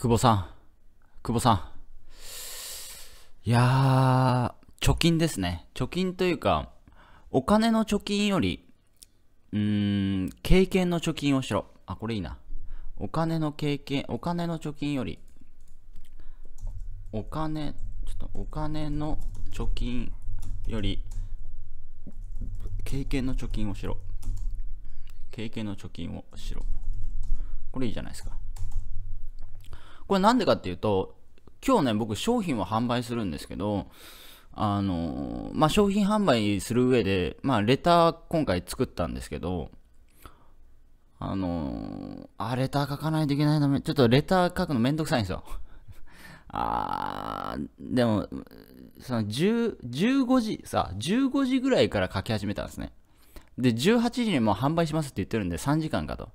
久保さん。久保さん。いやー、貯金ですね。貯金というか、お金の貯金より、うーん、経験の貯金をしろ。あ、これいいな。お金の経験、お金の貯金より、お金、ちょっとお金の貯金より、経験の貯金をしろ。経験の貯金をしろ。これいいじゃないですか。これなんでかっていうと、今日ね、僕商品を販売するんですけど、あの、まあ、商品販売する上で、まあ、レター今回作ったんですけど、あのあ、レター書かないといけないのちょっとレター書くのめんどくさいんですよ。あー、でも、その15時、さ、15時ぐらいから書き始めたんですね。で、18時にもう販売しますって言ってるんで3時間かと。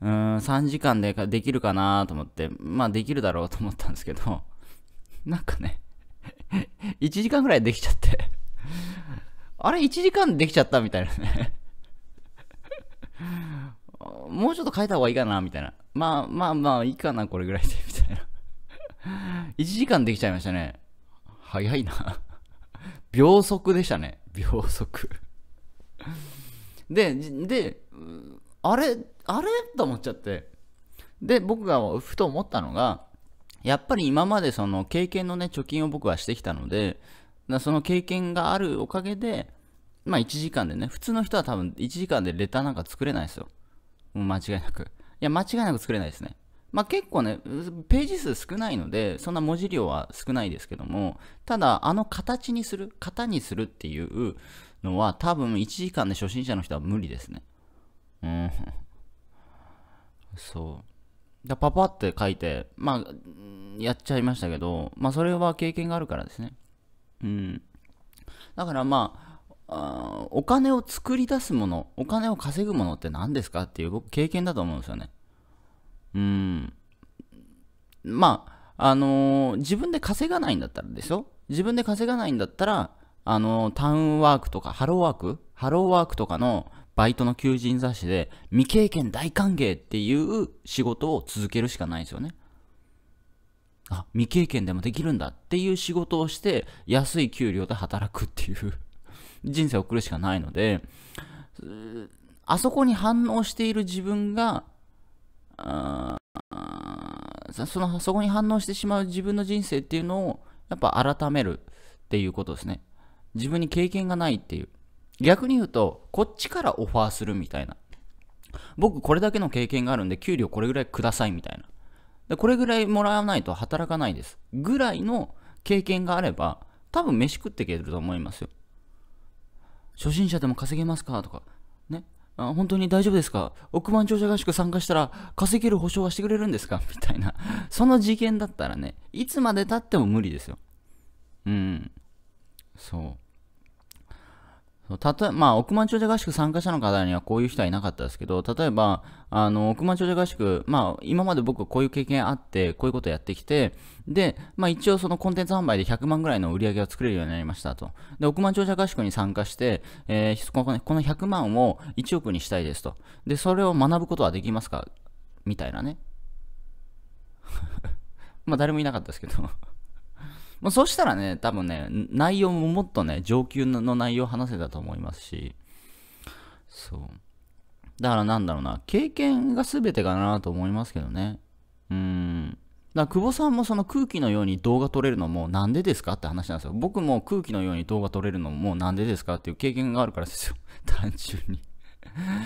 うーん、3時間でできるかなと思って、まあできるだろうと思ったんですけど、なんかね1 時間ぐらいできちゃってあれ、1時間できちゃったみたいなね もうちょっと変えた方がいいかなみたいな。まあまあまあ、いいかな、これぐらいで、みたいな。1時間できちゃいましたね。早いな。秒速でしたね。秒速。で、で、あれあれと思っちゃって。で、僕がふと思ったのが、やっぱり今までその経験のね、貯金を僕はしてきたので、その経験があるおかげで、まあ1時間でね、普通の人は多分1時間でレターなんか作れないですよ。間違いなく。いや、間違いなく作れないですね。まあ結構ね、ページ数少ないので、そんな文字量は少ないですけども、ただ、あの形にする、型にするっていうのは、多分1時間で初心者の人は無理ですね。うん。そうだパパって書いてまあやっちゃいましたけどまあそれは経験があるからですねうんだからまあお金を作り出すものお金を稼ぐものって何ですかっていう僕経験だと思うんですよねうんまああのー、自分で稼がないんだったらでしょ自分で稼がないんだったらあのー、タウンワークとかハローワークハローワークとかのバイトの求人雑誌で、未経験大歓迎っていう仕事を続けるしかないんですよね。あ、未経験でもできるんだっていう仕事をして、安い給料で働くっていう 人生を送るしかないので、あそこに反応している自分が、そのそこに反応してしまう自分の人生っていうのをやっぱ改めるっていうことですね。自分に経験がないっていう。逆に言うと、こっちからオファーするみたいな。僕これだけの経験があるんで、給料これぐらいくださいみたいな。でこれぐらいもらわないと働かないです。ぐらいの経験があれば、多分飯食っていけると思いますよ。初心者でも稼げますかとか、ね。あ本当に大丈夫ですか億万長者合宿参加したら稼げる保証はしてくれるんですかみたいな。その事件だったらね、いつまで経っても無理ですよ。うん。たとまあ、億万長者合宿参加者の方にはこういう人はいなかったですけど、例えば、あの、億万長者合宿、まあ、今まで僕はこういう経験あって、こういうことやってきて、で、まあ、一応そのコンテンツ販売で100万ぐらいの売り上げを作れるようになりましたと。で、億万長者合宿に参加して、えー、このこの100万を1億にしたいですと。で、それを学ぶことはできますかみたいなね。まあ、誰もいなかったですけどまあ、そしたらね、多分ね、内容ももっとね、上級の内容を話せたと思いますし、そう。だからなんだろうな、経験が全てかなと思いますけどね。うん。だから久保さんもその空気のように動画撮れるのもなんでですかって話なんですよ。僕も空気のように動画撮れるのもなんでですかっていう経験があるからですよ。単純に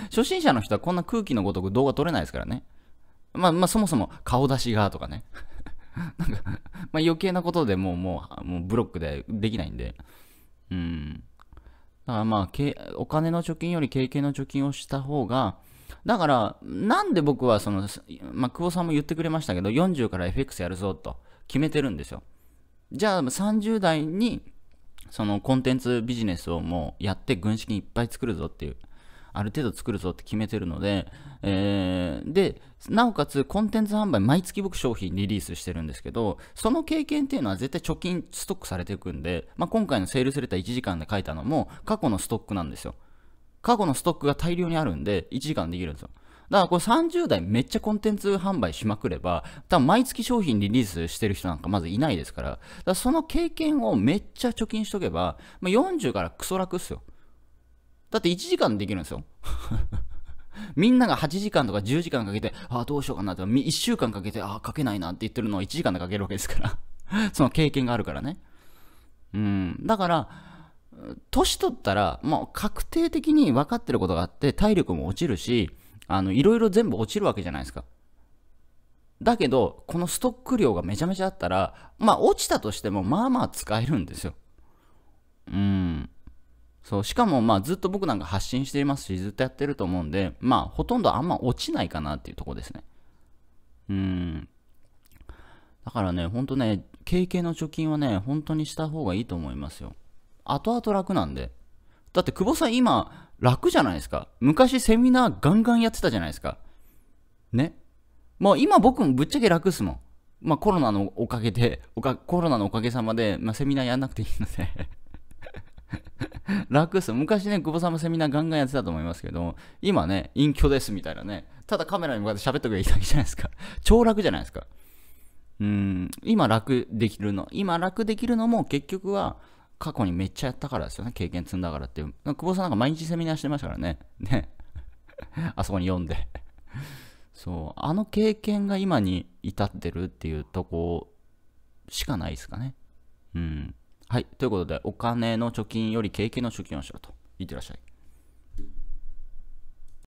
初心者の人はこんな空気のごとく動画撮れないですからね。まあまあそもそも顔出しがとかね なんか、まあ余計なことでもう、もう、もうブロックでできないんで。うん。だからまあ、お金の貯金より経験の貯金をした方が、だから、なんで僕はその、まあ、久保さんも言ってくれましたけど、40から FX やるぞと決めてるんですよ。じゃあ、30代に、そのコンテンツビジネスをもうやって軍資金いっぱい作るぞっていう。ある程度作るぞって決めてるので、えー、で、なおかつコンテンツ販売、毎月僕商品リリースしてるんですけど、その経験っていうのは絶対貯金ストックされていくんで、まあ、今回のセールスレター1時間で書いたのも過去のストックなんですよ。過去のストックが大量にあるんで、1時間できるんですよ。だからこれ30代めっちゃコンテンツ販売しまくれば、多分毎月商品リリースしてる人なんかまずいないですから、だからその経験をめっちゃ貯金しとけば、まあ、40からクソ楽っすよ。だって1時間できるんですよ。みんなが8時間とか10時間かけて、ああ、どうしようかなとか、1週間かけて、ああ、書けないなって言ってるのを1時間でかけるわけですから その経験があるからね。うん。だから、年取ったら、もう確定的に分かってることがあって、体力も落ちるし、あの、いろいろ全部落ちるわけじゃないですか。だけど、このストック量がめちゃめちゃあったら、まあ、落ちたとしても、まあまあ使えるんですよ。うん。そう、しかもまあずっと僕なんか発信していますし、ずっとやってると思うんで、まあほとんどあんま落ちないかなっていうとこですね。うん。だからね、ほんとね、経験の貯金はね、本当にした方がいいと思いますよ。後々楽なんで。だって久保さん今、楽じゃないですか。昔セミナーガンガンやってたじゃないですか。ね。もう今僕もぶっちゃけ楽っすもん。まあコロナのおかげで、コロナのおかげさまで、まあセミナーやんなくていいので楽っす。昔ね、久保さんもセミナーガンガンやってたと思いますけど、今ね、隠居ですみたいなね、ただカメラに向かって喋っとけばいいだけじゃないですか。超楽じゃないですか。うん、今楽できるの、今楽できるのも結局は、過去にめっちゃやったからですよね。経験積んだからっていう。久保さんなんか毎日セミナーしてましたからね。ね。あそこに読んでそう。あの経験が今に至ってるっていうとこしかないですかね。うん。はい。ということで、お金の貯金より経験の貯金をしろと。いってらっしゃい。